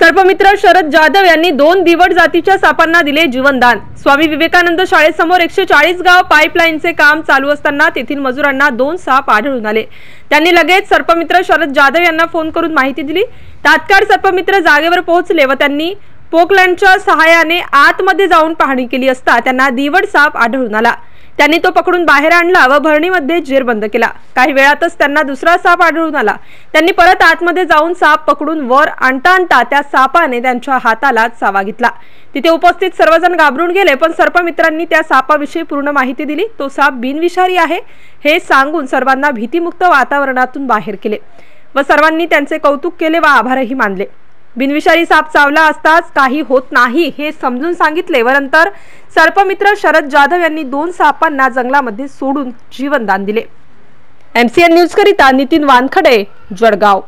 सर्पमित्र शरद जाधव यांनी दोन दिवड जातीच्या सापांना दिले जीवनदान स्वामी विवेकानंद शाळेसमोर एकशे चाळीस गाव पाईपलाईनचे काम चालू असताना तेथील मजुरांना दोन साप आढळून आले त्यांनी लगेच सर्पमित्र शरद जाधव यांना फोन करून माहिती दिली तात्काळ सर्पमित्र जागेवर पोहोचले व त्यांनी पोकलँडच्या सहाय्याने आतमध्ये जाऊन पाहणी केली असता त्यांना दिवड साप आढळून आला त्यांनी तो पकडून बाहेर आणला व भरणीमध्ये जेरबंद केला काही वेळातच त्यांना दुसरा साप आढळून आला त्यांनी परत आतमध्ये जाऊन साप पकडून वर आणता आणता त्या सापाने त्यांच्या हाताला चावा घेतला तिथे उपस्थित सर्वजण घाबरून गेले पण सर्पमित्रांनी त्या सापाविषयी पूर्ण माहिती दिली तो साप बिनविषारी आहे हे सांगून सर्वांना भीतीमुक्त वातावरणातून बाहेर केले व सर्वांनी त्यांचे कौतुक केले व आभारही मानले बिनविषारी साप चावला असताच काही होत नाही हे समजून सांगितले व नंतर सर्पमित्र शरद जाधव यांनी दोन सापांना जंगलामध्ये सोडून जीवनदान दिले एमसीएन न्यूज करिता नितीन वानखडे जळगाव